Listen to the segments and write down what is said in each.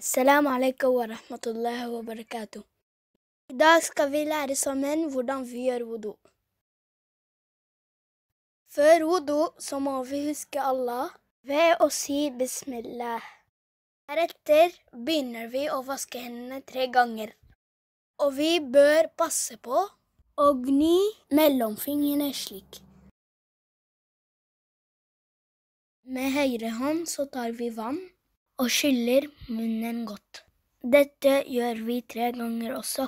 Salam alaikum wa rahmatullahi wa barakatuh. I dag skal vi lære sammen hvordan vi gjør wudu. Før wudu så må vi huske Allah ved å si bismillah. Heretter begynner vi å vaske hendene tre ganger. Og vi bør passe på å gni mellomfingrene slik. Med høyre hånd så tar vi vann og skyller munnen godt. Dette gjør vi tre ganger også.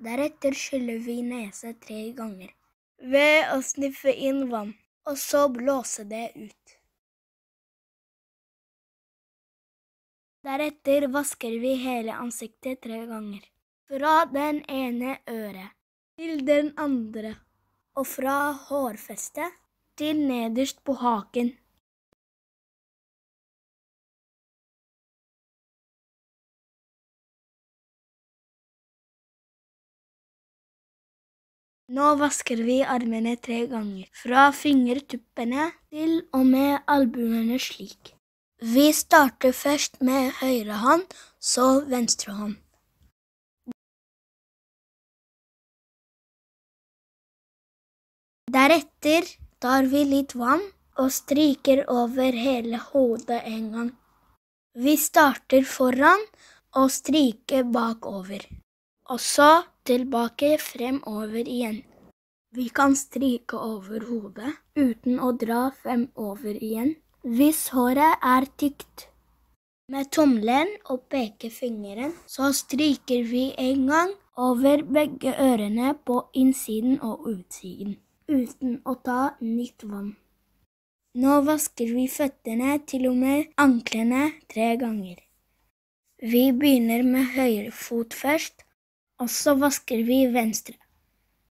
Deretter skyller vi nese tre ganger ved å sniffe inn vann, og så blåse det ut. Deretter vasker vi hele ansiktet tre ganger. Fra den ene øret til den andre, og fra hårfestet til nederst på haken. Nå vasker vi armene tre ganger, fra fingertuppene til og med albuene slik. Vi starter først med høyre hånd, så venstre hånd. Deretter tar vi litt vann og stryker over hele hodet en gang. Vi starter foran og stryker bakover. Og så tilbake fremover igjen. Vi kan strike over hodet uten å dra fremover igjen hvis håret er tykt. Med tommelen og pekefingeren så stryker vi en gang over begge ørene på innsiden og utsiden uten å ta nytt vann. Nå vasker vi føttene, til og med anklene, tre ganger. Vi begynner med høyre fot først, og så vasker vi venstre.